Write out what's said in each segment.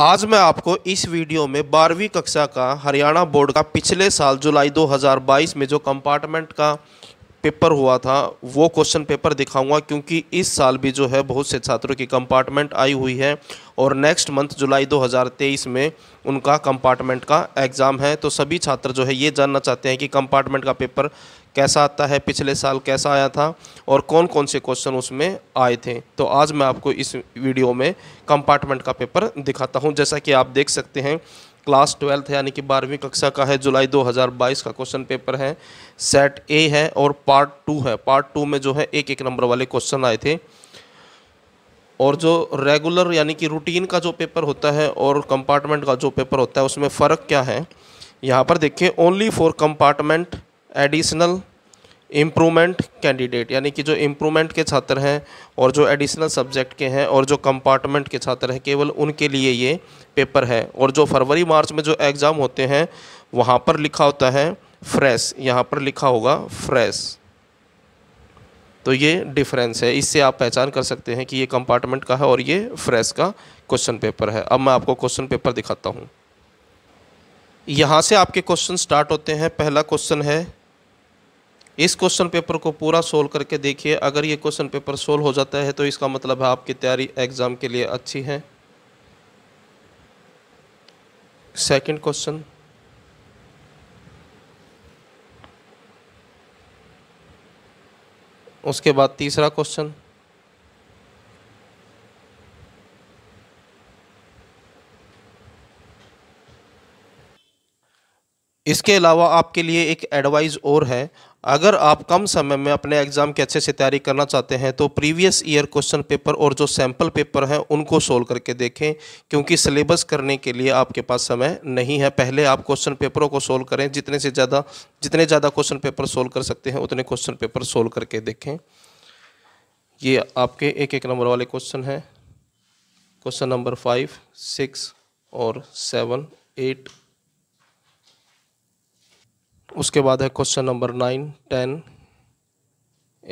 आज मैं आपको इस वीडियो में बारहवीं कक्षा का हरियाणा बोर्ड का पिछले साल जुलाई 2022 में जो कंपार्टमेंट का पेपर हुआ था वो क्वेश्चन पेपर दिखाऊंगा क्योंकि इस साल भी जो है बहुत से छात्रों की कंपार्टमेंट आई हुई है और नेक्स्ट मंथ जुलाई 2023 में उनका कंपार्टमेंट का एग्ज़ाम है तो सभी छात्र जो है ये जानना चाहते हैं कि कंपार्टमेंट का पेपर कैसा आता है पिछले साल कैसा आया था और कौन कौन से क्वेश्चन उसमें आए थे तो आज मैं आपको इस वीडियो में कंपार्टमेंट का पेपर दिखाता हूँ जैसा कि आप देख सकते हैं क्लास ट्वेल्थ यानी कि बारहवीं कक्षा का है जुलाई 2022 का क्वेश्चन पेपर है सेट ए है और पार्ट टू है पार्ट टू में जो है एक एक नंबर वाले क्वेश्चन आए थे और जो रेगुलर यानी कि रूटीन का जो पेपर होता है और कंपार्टमेंट का जो पेपर होता है उसमें फ़र्क क्या है यहाँ पर देखिए only for compartment additional improvement candidate यानी कि जो इम्प्रूवमेंट के छात्र हैं और जो एडिशनल सब्जेक्ट के हैं और जो कंपार्टमेंट के छात्र हैं केवल उनके लिए ये पेपर है और जो फरवरी मार्च में जो एग्ज़ाम होते हैं वहाँ पर लिखा होता है फ्रेश यहाँ पर लिखा होगा फ्रेश तो ये डिफरेंस है इससे आप पहचान कर सकते हैं कि ये कंपार्टमेंट का है और ये फ्रेश का क्वेश्चन पेपर है अब मैं आपको क्वेश्चन पेपर दिखाता हूँ यहाँ से आपके क्वेश्चन स्टार्ट होते हैं पहला क्वेश्चन है इस क्वेश्चन पेपर को पूरा सोल्व करके देखिए अगर ये क्वेश्चन पेपर सोल्व हो जाता है तो इसका मतलब है आपकी तैयारी एग्ज़ाम के लिए अच्छी है सेकंड क्वेश्चन उसके बाद तीसरा क्वेश्चन इसके अलावा आपके लिए एक एडवाइस और है अगर आप कम समय में अपने एग्ज़ाम की अच्छे से तैयारी करना चाहते हैं तो प्रीवियस ईयर क्वेश्चन पेपर और जो सैम्पल पेपर हैं उनको सोल्व करके देखें क्योंकि सिलेबस करने के लिए आपके पास समय नहीं है पहले आप क्वेश्चन पेपरों को सोल्व करें जितने से ज़्यादा जितने ज़्यादा क्वेश्चन पेपर सोल्व कर सकते हैं उतने क्वेश्चन पेपर सोल्व करके देखें ये आपके एक एक नंबर वाले क्वेश्चन हैं क्वेश्चन नंबर फाइव सिक्स और सेवन एट उसके बाद है question number nine ten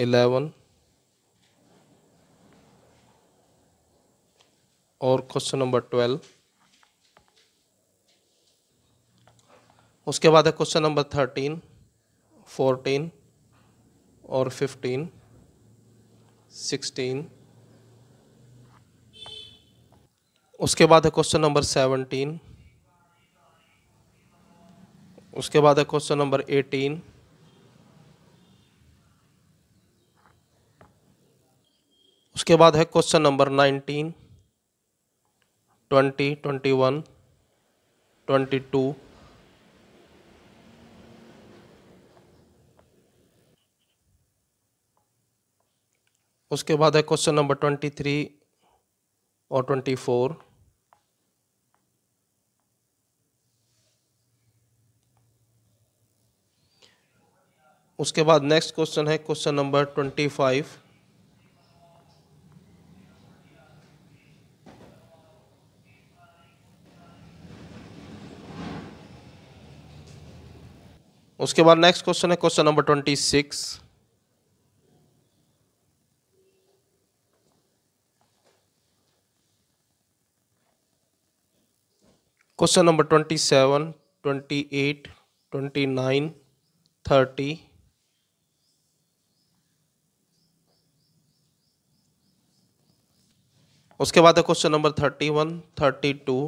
eleven और क्वेश्चन नंबर ट्वेल्व उसके बाद है क्वेश्चन नंबर थर्टीन फोर्टीन और फिफ्टीन सिक्सटीन उसके बाद है क्वेश्चन नंबर सेवनटीन उसके बाद है क्वेश्चन नंबर एटीन उसके बाद है question number nineteen twenty twenty one twenty two उसके बाद है क्वेश्चन नंबर ट्वेंटी थ्री और ट्वेंटी फोर उसके बाद नेक्स्ट क्वेश्चन है क्वेश्चन नंबर ट्वेंटी फाइव उसके बाद नेक्स्ट क्वेश्चन है question number twenty six question number twenty seven twenty eight twenty nine thirty उसके बाद है question number thirty one thirty two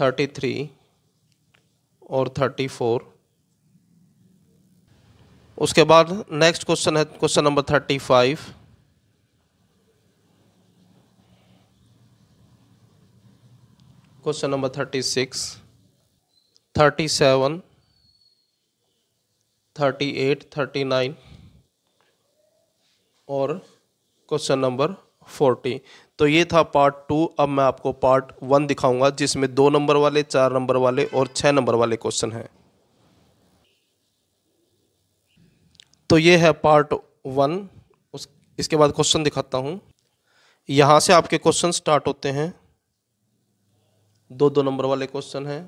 thirty three और थर्टी फोर उसके बाद नेक्स्ट क्वेश्चन है question number thirty five question number thirty six thirty seven thirty eight thirty nine और question number forty तो ये था पार्ट टू अब मैं आपको पार्ट वन दिखाऊंगा जिसमें दो नंबर वाले चार नंबर वाले और छः नंबर वाले क्वेश्चन हैं तो ये है पार्ट वन उस इसके बाद क्वेश्चन दिखाता हूँ यहाँ से आपके क्वेश्चन स्टार्ट होते हैं दो दो नंबर वाले क्वेश्चन हैं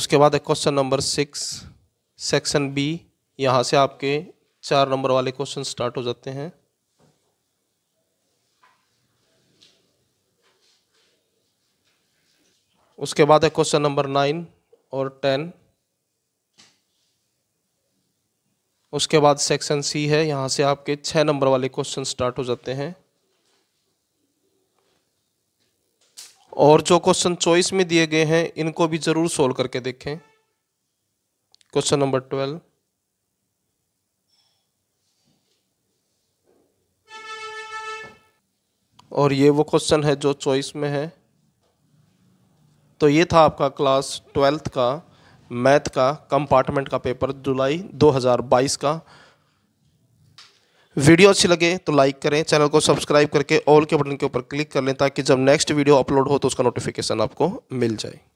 उसके बाद है question number six section B यहाँ से आपके चार नंबर वाले क्वेश्चन स्टार्ट हो जाते हैं उसके बाद है क्वेश्चन नंबर नाइन और टेन उसके बाद सेक्शन सी है यहाँ से आपके छः नंबर वाले क्वेश्चन स्टार्ट हो जाते हैं और जो क्वेश्चन चॉइस में दिए गए हैं इनको भी ज़रूर सोल्व करके देखें क्वेश्चन नंबर ट्वेल्व और ये वो क्वेश्चन है जो चॉइस में है तो ये था आपका क्लास ट्वेल्थ का मैथ का कंपार्टमेंट का पेपर जुलाई 2022 का वीडियो अच्छी लगे तो लाइक करें चैनल को सब्सक्राइब करके ऑल के बटन के ऊपर क्लिक कर लें ताकि जब नेक्स्ट वीडियो अपलोड हो तो उसका नोटिफिकेशन आपको मिल जाए